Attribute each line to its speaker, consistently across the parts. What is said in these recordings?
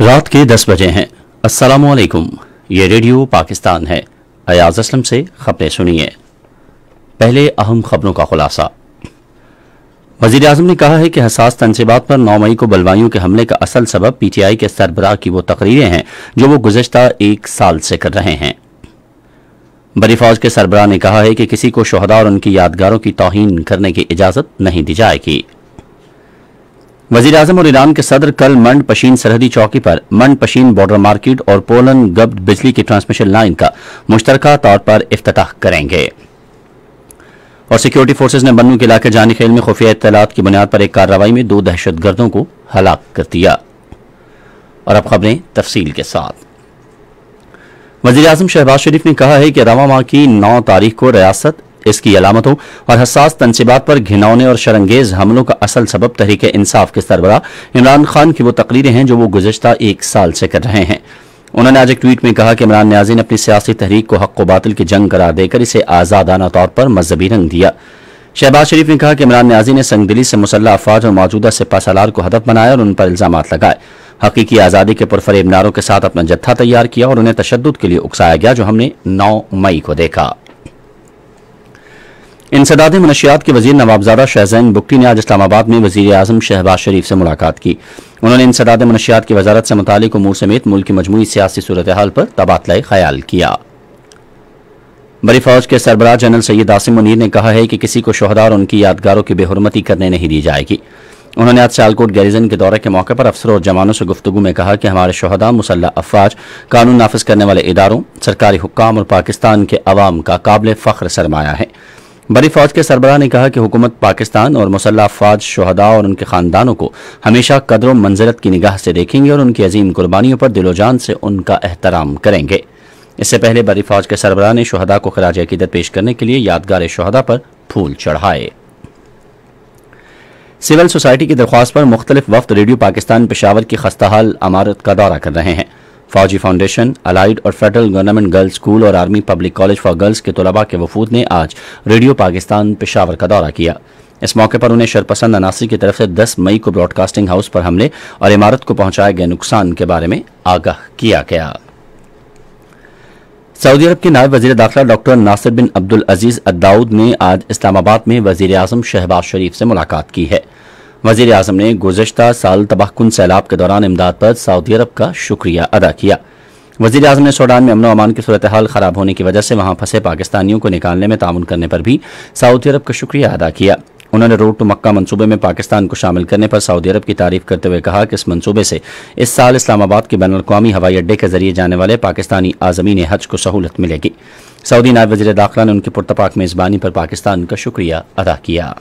Speaker 1: रात के दस बजे हैं अस्सलाम ये रेडियो पाकिस्तान है अयाज असलम से खबरें सुनिए पहले अहम खबरों का खुलासा वजीर अजम ने कहा है कि हसास तनसीबात पर नौ मई को बलवाइयों के हमले का असल सबब पी टी आई के सरबराह की वो तकरीरें हैं जो वो गुजशत एक साल से कर रहे हैं बड़ी फौज के सरबराह ने कहा है कि किसी को शहदा और उनकी यादगारों की तोहन करने की इजाज़त नहीं दी जाएगी वजीर अजम और ईरान के सदर कल मंड पशीन सरहदी चौकी पर मंड पशीन बॉर्डर मार्केट और पोलन गब्ड बिजली की ट्रांसमिशन लाइन का मुश्तर तौर पर अफ्ताह करेंगे और सिक्योरिटी फोर्सेज ने बन्नू के इलाके जानी खेल में खुफिया इतलात की बुनियाद पर एक कार्रवाई में दो दहशत गर्दों को हलाक कर दिया और अब खबरें तफसील के साथ वजी अजम शहबाज शरीफ ने कहा है कि रवा माह की नौ तारीख को रियासत इसकी अलामतों और हसास तनसीबात पर घिनौने और शरंगेज हमलों का असल सबब तहरीक इंसाफ के सरबरा इमरान खान की वो तकरीरें हैं जो वो गुजशत एक साल से कर रहे हैं उन्होंने आज एक ट्वीट में कहा कि इमरान न्याजी ने अपनी सियासी तहरीक को हक वातल की जंग करार देकर इसे आज़ादाना तौर पर मजहबी रंग दिया शहबाज शरीफ ने कहा कि इमरान न्याजी ने संगदिली से मुसल्ह अफवाज और मौजूदा सलार को हदफ बनाया और उन पर इल्जाम लगाए हकीकी आज़ादी के पुरफरेब नारों के साथ अपना जत्था तैयार किया और उन्हें तशद के लिए उकसाया गया जो हमने नौ मई को देखा इंसदाद मनशियात के वजीर नवाबजादा शहजैन बुकटी ने आज इस्लामाबाद में वजी अजम शहबाज शरीफ से मुलाकात की उन्होंने इंसदाद मनशियात की वजारत से मुतल उमूर समेत मुल्क की मजमू सियासी सूरत हाल पर तबादला ख्याल किया बड़ी फौज के सरबराह जनरल सैयद आसिम मुनीर ने कहा है कि किसी को शहदा और उनकी यादगारों की बेहरमती करने नहीं दी जाएगी उन्होंने आज सियालकोट गैरिजन के दौरे के मौके पर अफसरों और जवानों से गुफ्तु में कहा कि हमारे शहदा मुसल्ह अफवाज कानून नाफिज करने वाले इदारों सरकारी हुक्म और पाकिस्तान के अवाम का काबिल फ़ख्र सरमाया है बड़ी फौज के सरबराह ने कहा कि हुकूमत पाकिस्तान और मुसल्ला अफवाज शहदा और उनके खानदानों को हमेशा कदर मंजरत की निगाह से देखेंगे और उनकी अजीम कुर्बानियों पर दिलोजान से उनका एहतराम करेंगे इससे पहले बड़ी फौज के सरबराह ने शहदा को खराज अकीदत पेश करने के लिए यादगार शहदा पर फूल चढ़ाए सिविल सोसाइटी की दरख्वास्त पर मुख्तलिफ वफ्त रेडियो पाकिस्तान पेशावर की खस्ताहाल अमारत का दौरा कर रहे हैं फौजी फाउंडेशन अलाइड और फेडरल गवर्नमेंट गर्ल्स स्कूल और army public college for girls के तलबा के वफूद ने आज रेडियो पाकिस्तान पेशावर का दौरा किया इस मौके पर उन्हें शरपसंद अनासी की तरफ से 10 मई को ब्रॉडकास्टिंग हाउस पर हमले और इमारत को पहुंचाए गए नुकसान के बारे में आगाह किया गया सऊदी अरब के नायब वजीर दाखिला doctor Nasser bin Abdul Aziz Aldawood ने आज इस्लामाबाद में वजीर अजम शहबाज शरीफ से मुलाकात की है वजीर अजम ने गुजशत साल तबाहकुन सैलाब के दौरान इमदाद पर सऊदी अरब का शुक्रिया अदा किया वजी अजम ने सूडान में अमन अमान की सूरत हाल ख़राब होने की वजह से वहां फंसे पाकिस्तानियों को निकालने में ताउन करने पर भी सऊदी अरब का शुक्रिया अदा किया उन्होंने रोड टू मक्का मंसूबे में पाकिस्तान को शामिल करने पर सऊदी अरब की तारीफ करते हुए कहा कि इस मंसूबे से इस साल इस्लामाबाद के बैन अवी हवाई अड्डे के जरिए जाने वाले पाकिस्तानी आजमीन हज को सहूलत मिलेगी सऊदी नायब वजी दाखिला ने उनकी पुरतपाक मेज़बानी पर पाकिस्तान का शुक्रिया अदा किया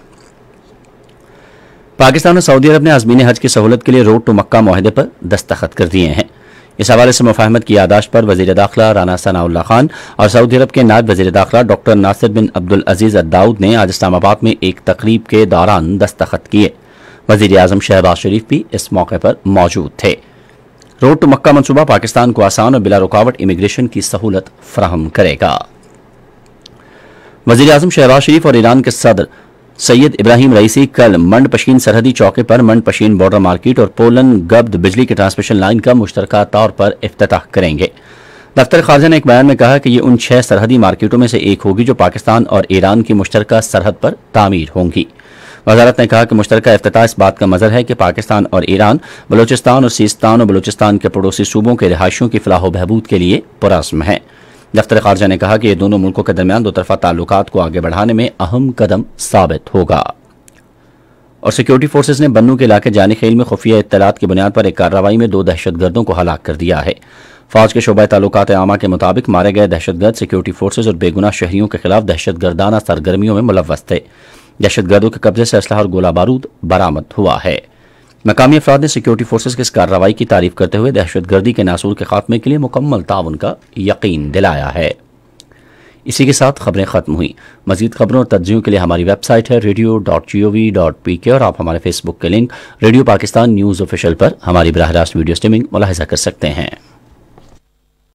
Speaker 1: पाकिस्तान और सऊदी अरब ने आजमीन हज की सहूलत के लिए रोड टू मक्का माहदे पर दस्तखत कर दिए हैं इस हवाले से मुफाहमत की यादाश्त पर वजीर दाखिला राना सनाउल्ला खान और सऊदी अरब के नायब वजी दाखिला doctor Nasser bin Abdul Aziz Aldawood ने आज इस्लामाबाद में एक तकरीब के दौरान दस्तखत किए वजीर आजम शहबाज शरीफ भी इस मौके पर मौजूद थे रोड टू मक्का मनसूबा पाकिस्तान को आसान और बिला रुकावट इमिग्रेशन की सहूलत फ्राहम करेगा वजीर अजम शहबाज शरीफ और ईरान के सदर सैयद इब्राहिम रईसी कल मंड पशीन सरहदी चौके पर मंड पशीन बॉर्डर मार्केट और पोलन गब्द बिजली की ट्रांसमिशन लाइन का मुश्तरका तौर पर अफ्ताह करेंगे दफ्तर खारजा ने एक बयान में कहा कि ये उन छह सरहदी मार्केटों में से एक होगी जो पाकिस्तान और ईरान की मुश्तरक सरहद पर तामीर होंगी वजारत ने कहा कि मुश्तरक अफ्ताह इस बात का मजर है कि पाकिस्तान और ईरान बलोचिस्तान और सीस्तान और बलोचिस्तान के पड़ोसी सूबों के रिहायशियों की फलाह बहबूद के लिए पुरस्म है दफ्तर खारजा ने कहा कि ये दोनों मुल्कों के दरमियान दो तरफा ताल्लुक को आगे बढ़ाने में अहम कदम साबित होगा और सिक्योरिटी फोर्सेज ने बन्नू के इलाके जानी खेल में खुफिया इतलात की बुनियाद पर एक कार्रवाई में दो दहशतगर्दों को हलाक कर दिया है फौज के शोबा ताल्लुक आमा के मुताबिक मारे गए दहशतगर्द सिक्योरिटी फोर्सेज और बेगुनाह शहरियों के खिलाफ दहशतगर्दाना सरगर्मियों में मुलवस्त थे दहशतगर्दों के कब्जे से असलाह और गोला बारूद बरामद हुआ है मकामी अफराद ने सिक्योरिटी फोर्सेज की इस कार्रवाई की तारीफ करते हुए दहशतगर्दी के नासूर के खात्मे के लिए मुकम्मल ताउन का यकीन दिलाया है इसी के साथ खबरें ख़त्म हुई मजीद खबरों और तजियों के लिए हमारी वेबसाइट है radio dot G O V dot P K और आप हमारे फेसबुक के link radio Pakistan news official पर हमारी बरह रास्त वीडियो स्ट्रीमिंग मुलाहजा कर सकते हैं